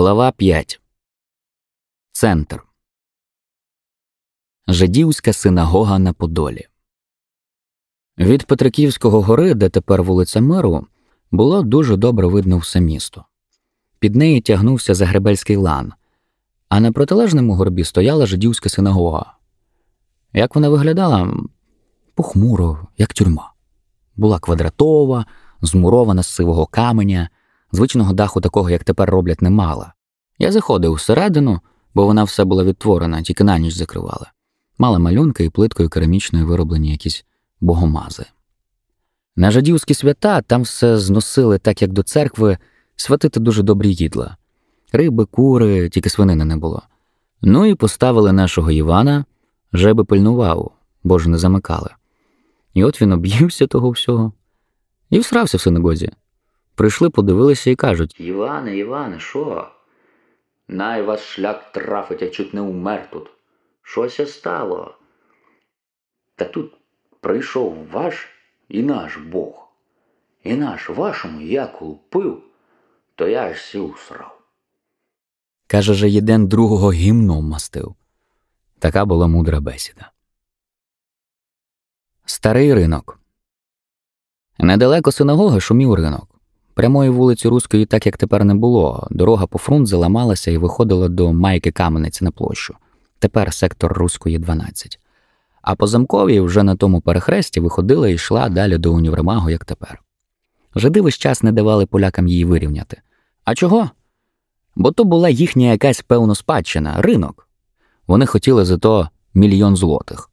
Глава 5. Центр. Жидівська синагога на Подолі. Від Петриківського гори, де тепер вулиця Миру, було дуже добре видно все місто. Під неї тягнувся Загребельський лан, а на протилежному горбі стояла жидівська синагога. Як вона виглядала похмуро, як тюрма. Була квадратова, змурована з сивого каменя. Звичного даху такого, як тепер роблять, не мала. Я заходив усередину, бо вона все була відтворена, тільки на ніч закривала. Мала малюнки і плиткою керамічною вироблені якісь богомази. На жадівські свята там все зносили, так як до церкви, святити дуже добрі їдла риби, кури, тільки свинини не було. Ну і поставили нашого Івана, жеби пильнував, бо ж не замикали. І от він об'ївся того всього і всрався в синагозі. Прийшли, подивилися і кажуть Іване, Іване, що? Най вас шлях трафить, я чуть не умер тут. Щось стало? Та тут прийшов ваш і наш Бог. І наш вашому як лупив, то я аж сів срав. Каже же єден другого гімном мастив. Така була мудра бесіда. Старий ринок. Недалеко синагоги шумів ринок. Прямої вулиці Руської, так як тепер не було, дорога по фрунт заламалася і виходила до майки Кам'яниці на площу. Тепер сектор Руської, 12. А по замковій вже на тому перехресті виходила і йшла далі до універмагу, як тепер. Жиди весь час не давали полякам її вирівняти. А чого? Бо то була їхня якась певно спадщина, ринок. Вони хотіли зато мільйон злотих.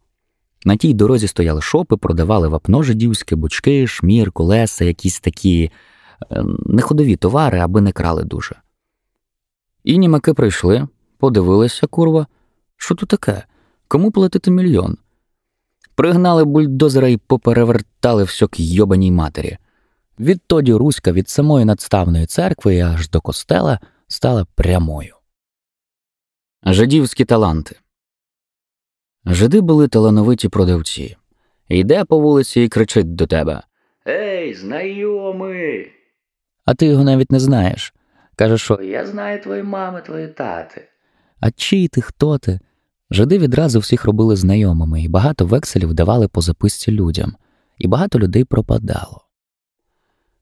На тій дорозі стояли шопи, продавали вапно жидівське, бучки, шмір, колеса, якісь такі Ем, не ходові товари, аби не крали дуже. І німаки прийшли, подивилися, курва, що тут таке, кому платити мільйон. Пригнали бульдозера і поперевертали всьо к йобаній матері. Відтоді Руська від самої надставної церкви аж до костела стала прямою. Жидівські таланти Жиди були талановиті продавці. Йде по вулиці і кричить до тебе Ей, знайомий! а ти його навіть не знаєш. Каже, що я знаю твої мами, твої тати. А чий ти, хто ти? Жиди відразу всіх робили знайомими, і багато векселів давали по записці людям, і багато людей пропадало.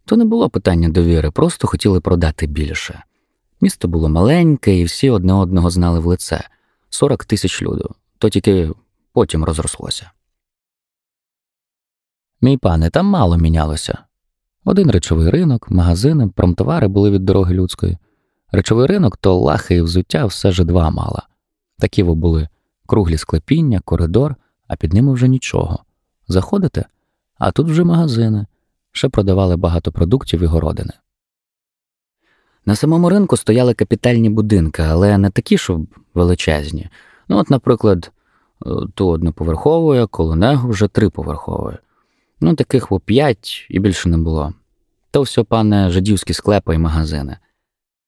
То не було питання довіри, просто хотіли продати більше. Місто було маленьке, і всі одне одного знали в лице 40 тисяч люду, то тільки потім розрослося. Мій пане, там мало мінялося. Один речовий ринок, магазини, промтовари були від дороги людської. Речовий ринок то лахи і взуття все ж два мала. Такі во були круглі склепіння, коридор, а під ними вже нічого. Заходите, а тут вже магазини, ще продавали багато продуктів і городини. На самому ринку стояли капітальні будинки, але не такі, що величезні. Ну, от, наприклад, е, ту одноповерхову, коло него вже триповерхової. Ну, таких по п'ять і більше не було. То все, пане, жидівські склепи і магазини.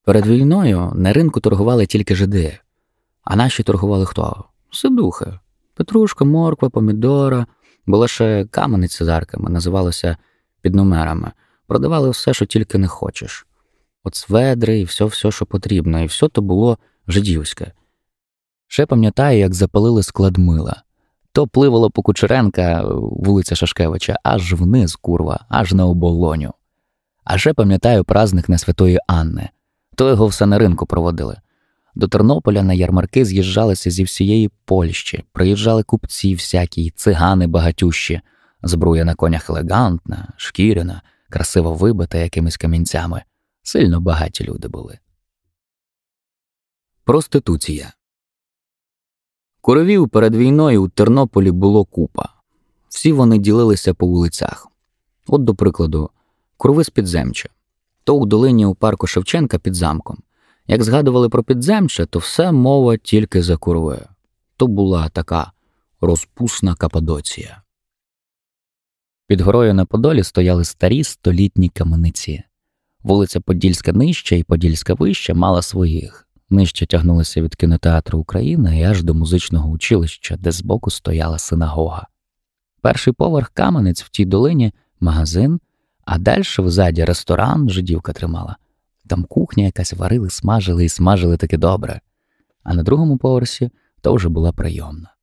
Перед війною на ринку торгували тільки жиди, а наші торгували хто? Сидухи. Петрушка, морква, помідора, була ще камені цезарками, називалося під номерами. Продавали все, що тільки не хочеш. От сведри і все, все, що потрібно, і все то було жидівське. Ще пам'ятаю, як запалили склад мила то пливало по Кучеренка, е, вулиця Шашкевича, аж вниз, курва, аж на оболоню. А ще пам'ятаю праздник на святої Анни. То його все на ринку проводили. До Тернополя на ярмарки з'їжджалися зі всієї Польщі, приїжджали купці всякі, цигани багатющі, збруя на конях елегантна, шкіряна, красиво вибита якимись камінцями. Сильно багаті люди були. Проституція Коровів перед війною у Тернополі було купа. Всі вони ділилися по вулицях. От, до прикладу, курви з підземча, то у долині у парку Шевченка під замком. Як згадували про підземче, то все мова тільки за курвою. То була така розпусна кападоція. Під горою на Подолі стояли старі столітні камениці. Вулиця Подільська нижча і Подільська вища мала своїх. Нижче тягнулися від кінотеатру Україна і аж до музичного училища, де збоку стояла синагога. Перший поверх каменець в тій долині магазин, а далі взаді ресторан жидівка тримала. Там кухня якась варили, смажили і смажили таки добре. А на другому поверсі то вже була прийомна.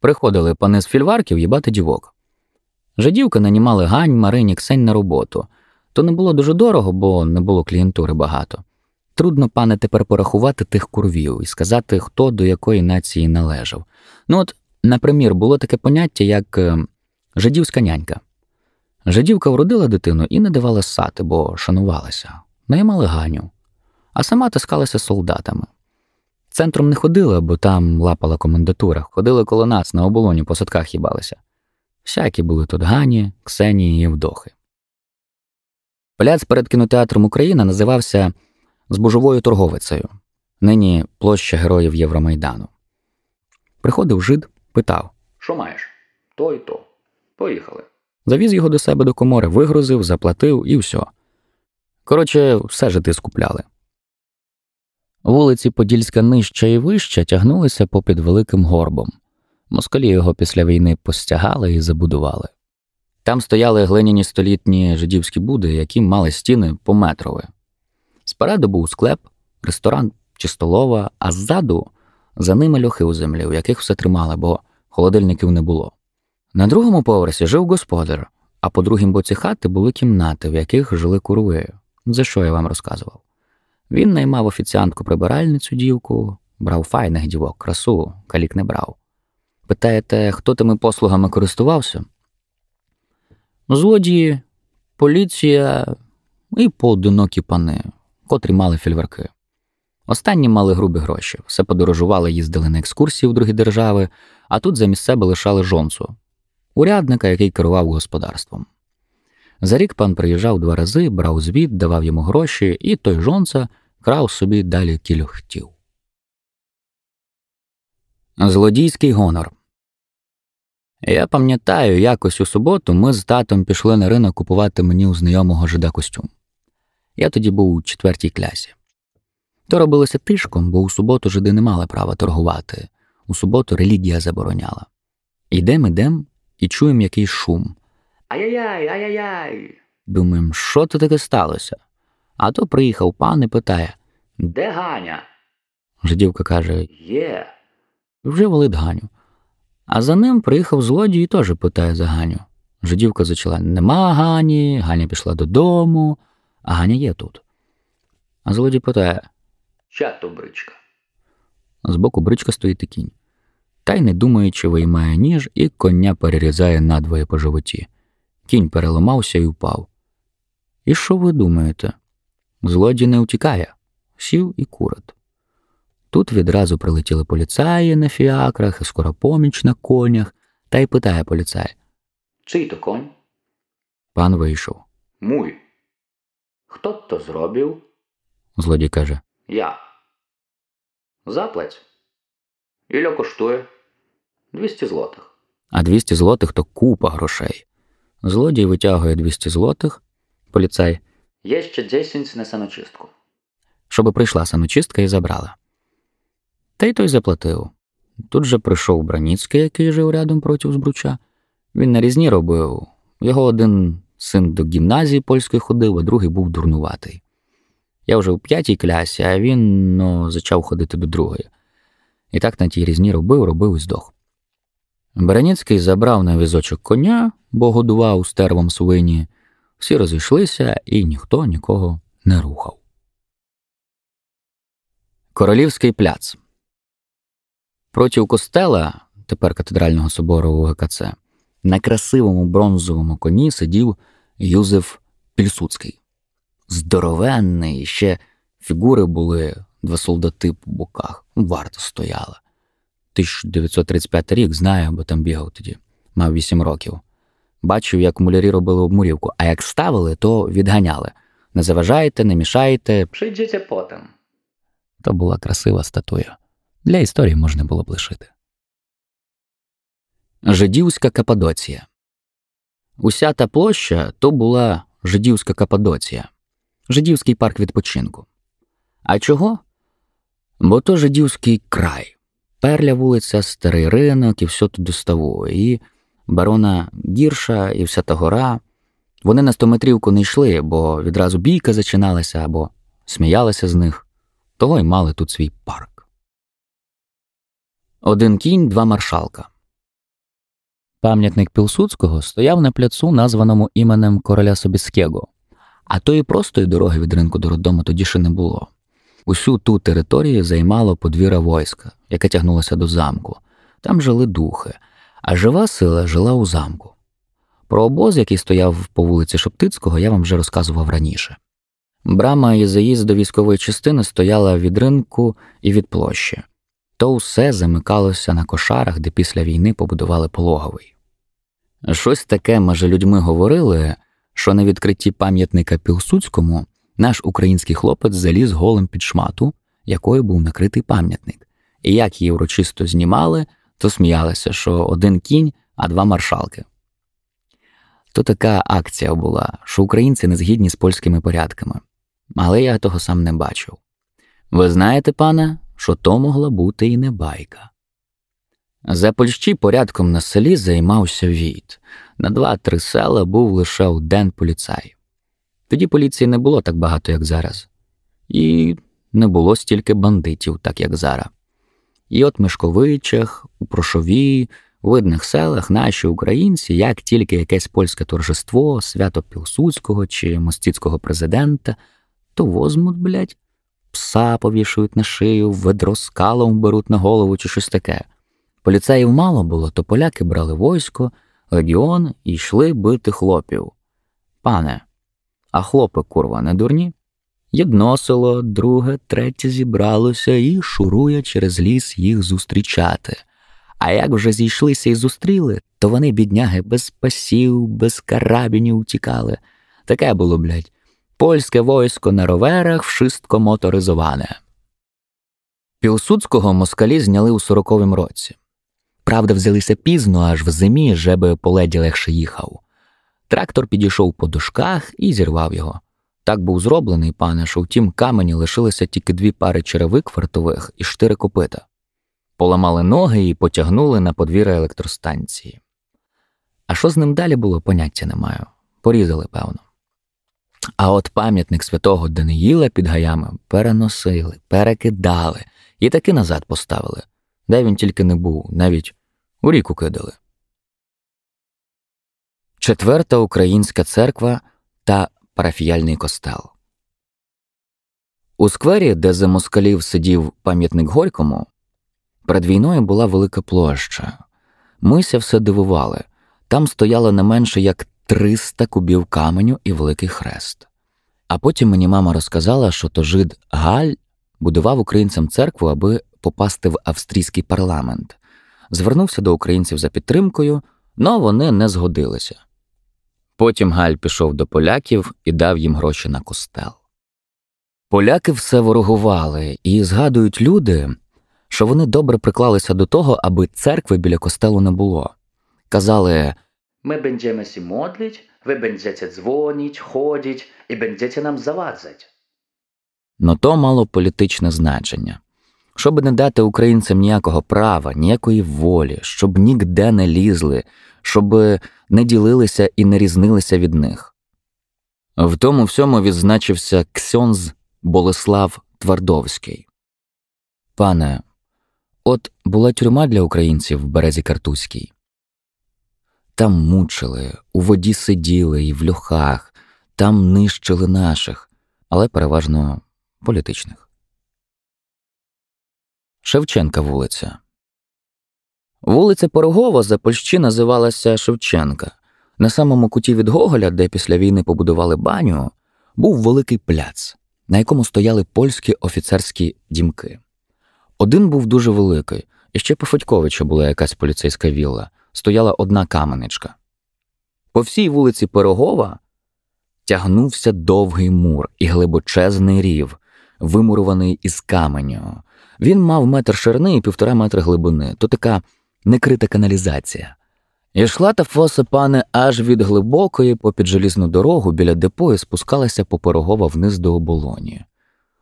Приходили пани з фільварків їбати дівок. Жидівки нанімали гань, Марині, Ксень на роботу. То не було дуже дорого, бо не було клієнтури багато. Трудно, пане, тепер порахувати тих курвів і сказати, хто до якої нації належав. Ну от, напримір, було таке поняття, як е, жидівська нянька. Жидівка вродила дитину і не давала сати, бо шанувалася, наймали ганю, а сама тискалася солдатами. Центром не ходила, бо там лапала комендатура, ходили коло нас на оболоні по садках їбалися. Всякі були тут Гані, Ксенії і Вдохи. Пляц перед кінотеатром Україна називався з божовою торговицею, нині площа героїв Євромайдану. Приходив жид, питав Що маєш? То і то. Поїхали. Завіз його до себе до комори, вигрузив, заплатив і все. Коротше, все жити скупляли. Вулиці Подільська нижча і вища тягнулися попід великим горбом. Москалі його після війни постягали і забудували. Там стояли глиняні столітні жидівські буди, які мали стіни по метрове. Спереду був склеп, ресторан чи столова, а ззаду за ними льохи у землі, у яких все тримали, бо холодильників не було. На другому поверсі жив господар, а по другім боці хати були кімнати, в яких жили курви, за що я вам розказував. Він наймав офіціантку прибиральницю дівку, брав файних дівок, красу, калік не брав. Питаєте, хто тими послугами користувався? Злодії, поліція і поодинокі пани котрі мали фільверки. Останні мали грубі гроші, все подорожували, їздили на екскурсії в другі держави, а тут за себе лишали жонцу, урядника, який керував господарством. За рік пан приїжджав два рази, брав звіт, давав йому гроші, і той жонца крав собі далі кільохтів. Злодійський гонор. Я пам'ятаю, якось у суботу ми з татом пішли на ринок купувати мені у знайомого жида костюм. Я тоді був у четвертій клясі. То робилося тишком, бо у суботу жиди не мали права торгувати. У суботу релігія забороняла. Йдем, ідем і чуємо якийсь шум. Ай-яй-яй, ай-яй-яй. Думаємо, що то таке сталося? А то приїхав пан і питає Де Ганя? Жидівка каже Є. Вже волить Ганю. А за ним приїхав злодій і теж питає за Ганю. Жидівка зачала Нема Гані, Ганя пішла додому а Ганя є тут. А злодій питає Чато бричка. Збоку бричка стоїть і кінь. Та й не думаючи, виймає ніж і коня перерізає надвоє по животі. Кінь переламався і впав. І що ви думаєте? Злодій не утікає, сів і курат. Тут відразу прилетіли поліцаї на фіакрах і скоропоміч на конях, та й питає поліцай. Цей то конь? Пан вийшов. Муй. Хто б то зробив? Злодій каже. Я. Заплать. Ілля коштує 200 злотих. А 200 злотих то купа грошей. Злодій витягує 200 злотих. Поліцай. Є ще 10 на саночистку. Щоби прийшла саночистка і забрала. Та й той заплатив. Тут же прийшов Браніцький, який жив рядом проти збруча. Він на різні робив. Його один Син до гімназії польської ходив, а другий був дурнуватий. Я вже у п'ятій клясі, а він ну, зачав ходити до другої. І так на тій різні робив, робив і здох. Береніцький забрав на візочок коня, бо годував стервом свині. Всі розійшлися, і ніхто нікого не рухав. Королівський пляц Проти костела, тепер катедрального собору у ГКЦ, на красивому бронзовому коні сидів. Юзеф Пільсуцький. Здоровенний, ще фігури були, два солдати по боках, ну, Варто стояла. 1935 рік знаю, бо там бігав тоді, мав 8 років. Бачив, як мулярі робили обмурівку, а як ставили, то відганяли. Не заважайте, не мішайте. Прийдіться потім. То була красива статуя. Для історії можна було б лишити. Жидівська Кападоція. Уся та площа то була жидівська Кападоція, жидівський парк відпочинку. А чого? Бо то жидівський край, перля вулиця, старий ринок і все туди ставу, і барона гірша, і вся та гора. Вони на стометрівку не йшли, бо відразу бійка зачиналася або сміялися з них, того й мали тут свій парк. Один кінь, два маршалка. Пам'ятник Пілсудського стояв на пляцу, названому іменем короля Собіскєго, а тої простої дороги від ринку до роддому тоді ще не було. Усю ту територію займало подвіра войска, яке тягнулося до замку. Там жили духи, а жива сила жила у замку. Про обоз, який стояв по вулиці Шептицького, я вам вже розказував раніше. Брама і заїзд до військової частини стояла від ринку і від площі то усе замикалося на кошарах, де після війни побудували пологовий. Щось таке меже людьми говорили, що на відкритті пам'ятника Пілсуцькому наш український хлопець заліз голим під шмату, якою був накритий пам'ятник, і як її урочисто знімали, то сміялися, що один кінь, а два маршалки. То така акція була, що українці не згідні з польськими порядками, але я того сам не бачив. Ви знаєте, пане, що то могла бути і не байка. За Польщі порядком на селі займався віт. На два-три села був лише один поліцай. Тоді поліції не було так багато, як зараз, і не було стільки бандитів, так як зараз. І от Мешковичах, у Прошові, у видних селах наші українці, як тільки якесь польське торжество, свято Пілсуцького чи мостіцького президента, то возьмуть, блядь, пса повішують на шию, ведро скалом беруть на голову чи щось таке. Поліцеїв мало було, то поляки брали войсько, легіон і йшли бити хлопів. Пане, а хлопи, курва, не дурні? Єдно село, друге, третє зібралося і шурує через ліс їх зустрічати. А як вже зійшлися і зустріли, то вони, бідняги, без пасів, без карабінів тікали. Таке було, блядь польське войсько на роверах вшистко моторизоване. Пілсудського москалі зняли у 40-му році. Правда, взялися пізно, аж в зимі жеби по леді легше їхав. Трактор підійшов по дужках і зірвав його. Так був зроблений пане, що в тім камені лишилися тільки дві пари черевик вартових і штири копита. Поламали ноги і потягнули на подвір'я електростанції. А що з ним далі було, поняття не маю. Порізали, певно. А от пам'ятник святого Даниїла під гаями переносили, перекидали і таки назад поставили, де він тільки не був, навіть у ріку кидали. Четверта українська церква та парафіяльний костел. У сквері, де за москалів сидів пам'ятник Горькому, перед війною була велика площа. Мися все дивували. Там стояло не менше як 300 кубів каменю і великий хрест. А потім мені мама розказала, що то жид Галь будував українцям церкву, аби попасти в австрійський парламент. Звернувся до українців за підтримкою, але вони не згодилися. Потім Галь пішов до поляків і дав їм гроші на костел. Поляки все ворогували і згадують люди, що вони добре приклалися до того, аби церкви біля костелу не було. Казали ми będziemy się modlić, wy będziecie dzwonić, chodzić i нам завадзать, Но то мало політичне значення. Щоб не дати українцям ніякого права, ніякої волі, щоб нігде не лізли, щоб не ділилися і не різнилися від них. В тому всьому відзначився Ксьонз Болеслав Твардовський. Пане, от була тюрма для українців в березі Картузькій. Там мучили, у воді сиділи і в льохах, там нищили наших, але переважно політичних. Шевченка вулиця. Вулиця Порогова за Польщі називалася Шевченка. На самому куті від Гоголя, де після війни побудували баню, був великий пляц, на якому стояли польські офіцерські дімки. Один був дуже великий, і ще по Федьковичу була якась поліцейська вілла стояла одна каменечка. По всій вулиці Пирогова тягнувся довгий мур і глибочезний рів, вимурований із каменю. Він мав метр ширини і півтора метра глибини, то така некрита каналізація. йшла та фоса пане аж від глибокої попід желізну дорогу біля депо і спускалася по вниз до оболоні.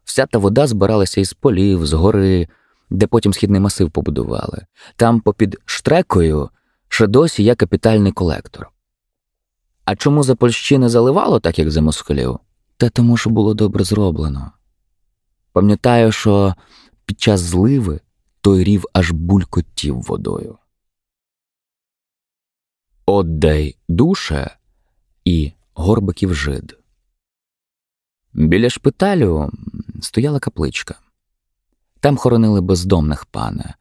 Вся та вода збиралася із полів, з гори, де потім східний масив побудували. Там, попід штрекою, ще досі є капітальний колектор. А чому за Польщі не заливало, так як за москалів? Та тому, що було добре зроблено. Пам'ятаю, що під час зливи той рів аж булькотів водою. Оддай душе і горбиків жид. Біля шпиталю стояла капличка. Там хоронили бездомних пана,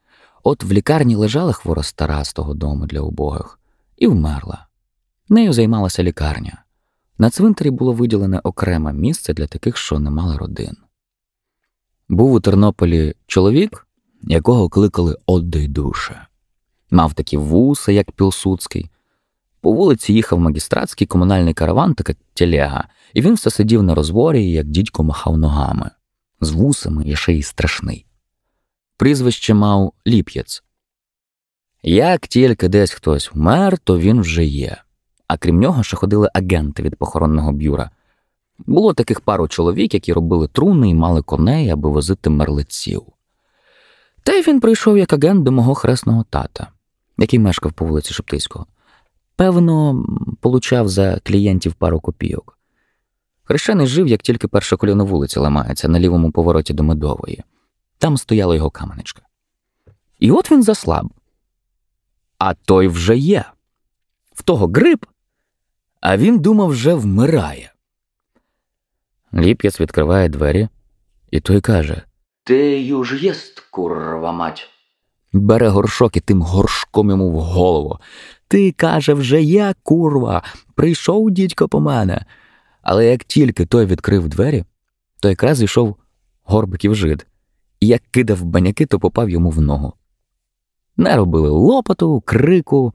От в лікарні лежала хвора стара з того дому для убогих і вмерла. Нею займалася лікарня. На цвинтарі було виділене окреме місце для таких, що не мали родин. Був у Тернополі чоловік, якого кликали оддай душе, Мав такі вуса, як Пілсудський. По вулиці їхав магістратський комунальний караван така телега, і він все сидів на розворі, як дідько махав ногами, з вусами і ще й страшний прізвище мав ліп'єць. Як тільки десь хтось вмер, то він вже є. А крім нього ще ходили агенти від похоронного бюра. Було таких пару чоловік, які робили труни і мали коней, аби возити мерлиців. Та й він прийшов як агент до мого хресного тата, який мешкав по вулиці Шептицького. Певно, получав за клієнтів пару копійок. Хрещений жив, як тільки перша коліно вулиці ламається на лівому повороті до медової. Там стояла його каменечка. І от він заслаб. А той вже є. В того грип, а він думав, вже вмирає. Ліп'яс відкриває двері, і той каже Ти юж єст, курва мать. Бере горшок і тим горшком йому в голову. Ти каже, вже я, курва, прийшов дідько по мене. Але як тільки той відкрив двері, то якраз йшов горбиків жид і як кидав баняки, то попав йому в ногу. Не робили лопоту, крику.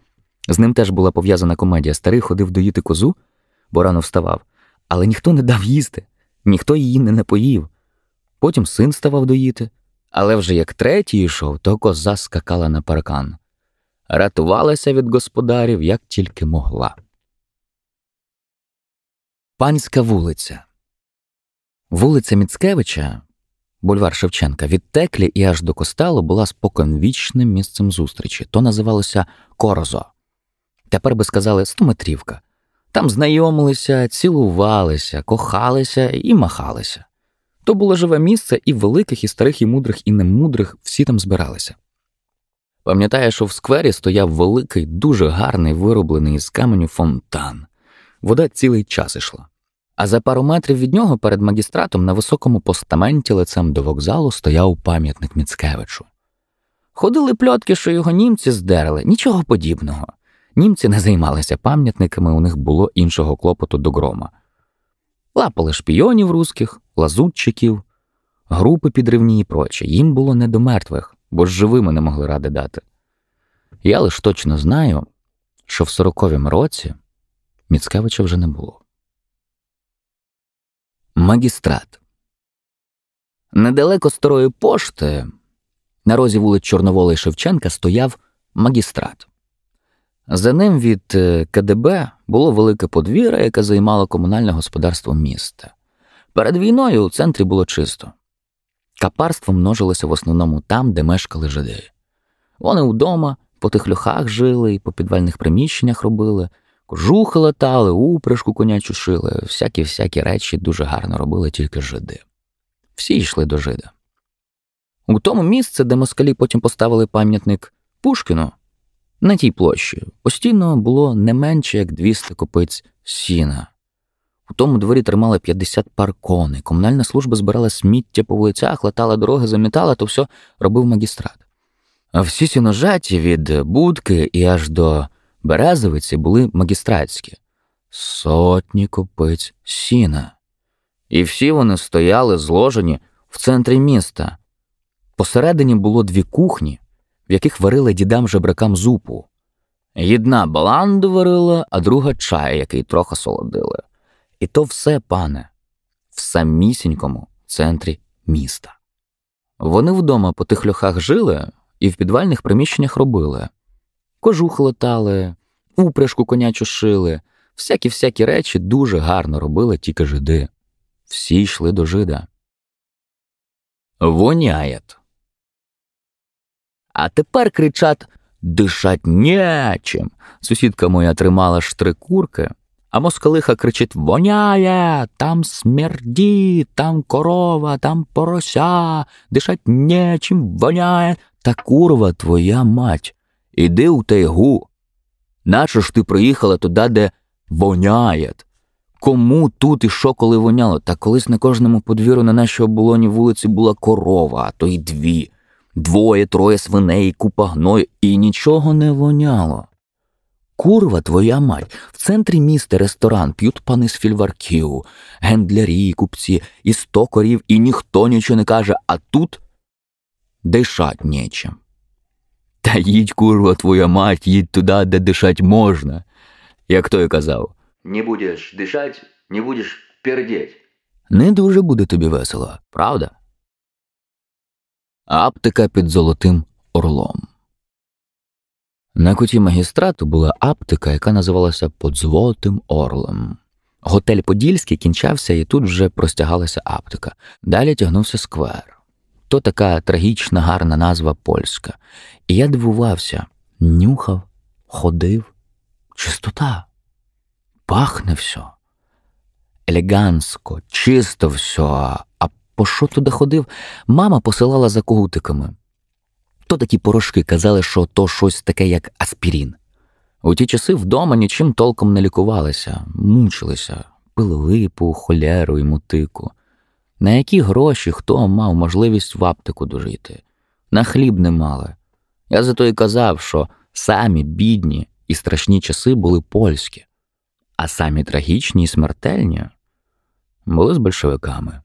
З ним теж була пов'язана комедія. Старий ходив доїти козу, бо рано вставав, але ніхто не дав їсти, ніхто її не напоїв. Потім син ставав доїти. Але вже як третій йшов, то коза скакала на паркан. Ратувалася від господарів, як тільки могла. Панська вулиця. Вулиця Міцкевича Бульвар Шевченка від Теклі і аж до костелу була споконвічним місцем зустрічі. То називалося Корзо. Тепер би сказали стометрівка. Там знайомилися, цілувалися, кохалися і махалися. То було живе місце і великих, і старих, і мудрих, і немудрих всі там збиралися. Пам'ятаю, що в сквері стояв великий, дуже гарний, вироблений із каменю фонтан. Вода цілий час ішла. А за пару метрів від нього перед магістратом на високому постаменті лицем до вокзалу стояв пам'ятник Міцкевичу. Ходили пльотки, що його німці здерли, нічого подібного. Німці не займалися пам'ятниками, у них було іншого клопоту до грома. Лапали шпійонів руських, лазутчиків, групи підривні і прочі. Їм було не до мертвих, бо ж живими не могли ради дати. Я лиш точно знаю, що в сороковім році Міцкевича вже не було. Магістрат. Недалеко старої пошти на розі вулиць Чорновола і Шевченка стояв магістрат. За ним від е, КДБ було велике подвір'я, яке займало комунальне господарство міста. Перед війною у центрі було чисто. Капарство множилося в основному там, де мешкали жиди. Вони вдома, по тих льохах жили і по підвальних приміщеннях робили. Кожухи латали, упряжку конячу шили, всякі-всякі речі дуже гарно робили тільки жиди. Всі йшли до жида. У тому місце, де москалі потім поставили пам'ятник Пушкіну, на тій площі постійно було не менше як 200 копиць сіна. У тому дворі тримали 50 пар кони. комунальна служба збирала сміття по вулицях, латала дороги, замітала, то все робив магістрат. А всі сіножаті від будки і аж до Березовиці були магістратські, сотні купиць сіна. І всі вони стояли зложені в центрі міста. Посередині було дві кухні, в яких варили дідам жебракам зупу. Єдна баланду варила, а друга чай, який трохи солодили. І то все, пане, в самісінькому центрі міста. Вони вдома по тих льохах жили і в підвальних приміщеннях робили кожух летали, упряжку конячу шили, всякі-всякі речі дуже гарно робили тільки жиди. Всі йшли до жида. Воняєт. А тепер кричат Дишать нечим. Сусідка моя тримала штрикурки, а москалиха кричить Воняє, там смерді, там корова, там порося, дишать нечим, воняє, та курва твоя мать. Іди у тайгу. Наче ж ти приїхала туди, де воняє. Кому тут і що коли воняло? Та колись на кожному подвір'ю на нашій оболоні вулиці була корова, а то й дві, двоє, троє свиней, купа гною, і нічого не воняло. Курва твоя мать, в центрі міста ресторан п'ють пани з фільварків, гендлярі, купці, і сто корів, і ніхто нічого не каже, а тут дишать нічим. Та їдь, курва, твоя мать, їдь туди, де дишать можна, як той казав. Не будеш дишать, не будеш пердеть. Не дуже буде тобі весело, правда? Аптека під Золотим Орлом. На куті магістрату була аптека, яка називалася Под Подзвотим Орлем. Готель Подільський кінчався, і тут вже простягалася аптека. Далі тягнувся сквер то така трагічна, гарна назва польська. І я дивувався, нюхав, ходив, чистота, пахне все. Елегантсько, чисто все. А по що туди ходив? Мама посилала за когутиками. То такі порошки казали, що то щось таке, як аспірін. У ті часи вдома нічим толком не лікувалися, мучилися, пили липу, холеру і мутику. На які гроші хто мав можливість в аптеку дожити? На хліб не мали. Я зато й казав, що самі бідні і страшні часи були польські, а самі трагічні і смертельні були з большевиками.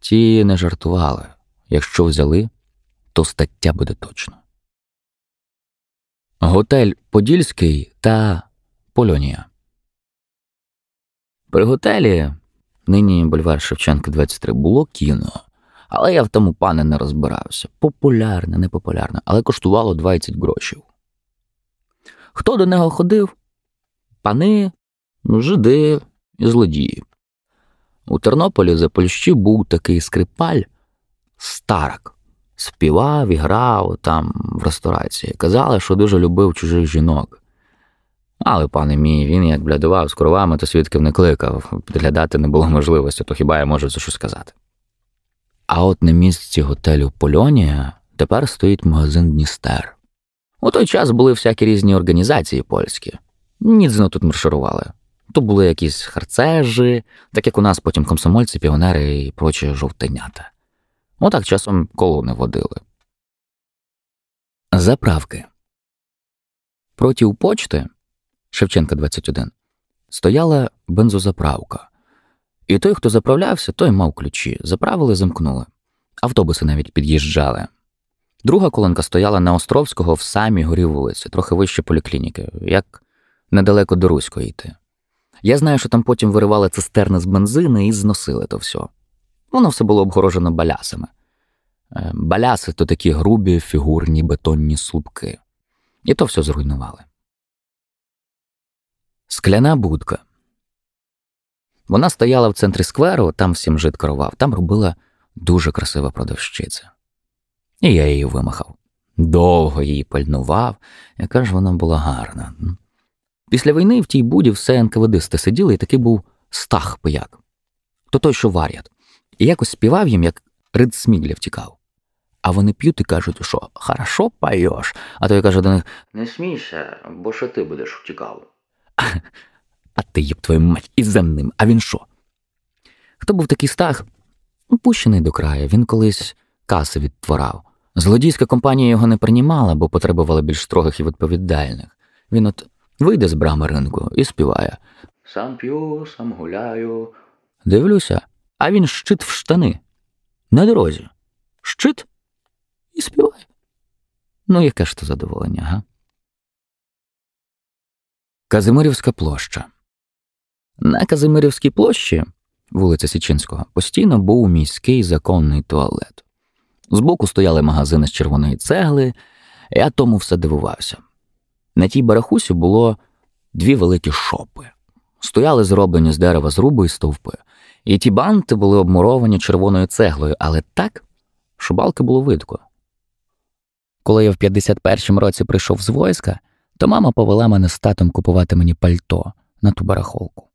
Ті не жартували. Якщо взяли, то стаття буде точно. Готель Подільський та Польонія. При готелі Нині бульвар Шевченка 23 було кіно, але я в тому пане не розбирався. Популярне, непопулярне, але коштувало 20 грошів. Хто до нього ходив? Пани, жиди і злодії. У Тернополі за Польщі був такий скрипаль старак. Співав і грав там в ресторації. Казали, що дуже любив чужих жінок. Але, пане мій, він як блядував з кровами, то свідків не кликав, підглядати не було можливості, то хіба я можу за що сказати. А от на місці готелю Польонія тепер стоїть магазин Дністер. У той час були всякі різні організації польські. Нідзно тут марширували. То були якісь харцежі, так як у нас потім комсомольці, піонери і прочі жовтенята. Отак часом колони водили. Заправки. Проти почти Шевченка 21, стояла бензозаправка. І той, хто заправлявся, той мав ключі. Заправили, замкнули. Автобуси навіть під'їжджали. Друга колонка стояла на Островського в самій горі вулиці, трохи вище поліклініки, як недалеко до Руської йти. Я знаю, що там потім виривали цистерни з бензини і зносили то все. Воно все було обгорожено балясами. Е, баляси то такі грубі фігурні бетонні слупки. І то все зруйнували. Скляна будка. Вона стояла в центрі скверу, там всім жит керував, там робила дуже красива продавщиця. І я її вимахав. Довго її пальнував, яка ж вона була гарна. Після війни в тій буді все НКВД сиділи, і такий був стах пияк. То той, що варять. І якось співав їм, як рид сміглів тікав. А вони п'ють і кажуть, що хорошо поєш. А той каже до них Не смійся, бо що ти будеш втікав. А ти, їб твою мать, і земним, а він що? Хто був такий стах? Пущений до краю, він колись каси відтворав. Злодійська компанія його не приймала, бо потребувала більш строгих і відповідальних. Він от вийде з брами ринку і співає Сам п'ю, сам гуляю. Дивлюся, а він щит в штани. На дорозі. Щит і співає. Ну, яке ж то задоволення, га? Казимирівська площа. На Казимирівській площі, вулиця Січинського, постійно був міський законний туалет. Збоку стояли магазини з червоної цегли, я тому все дивувався. На тій барахусі було дві великі шопи. Стояли зроблені з дерева зруби і стовпи, і ті банти були обмуровані червоною цеглою, але так, що балки було видко. Коли я в 51-му році прийшов з войска то мама повела мене з татом купувати мені пальто на ту барахолку.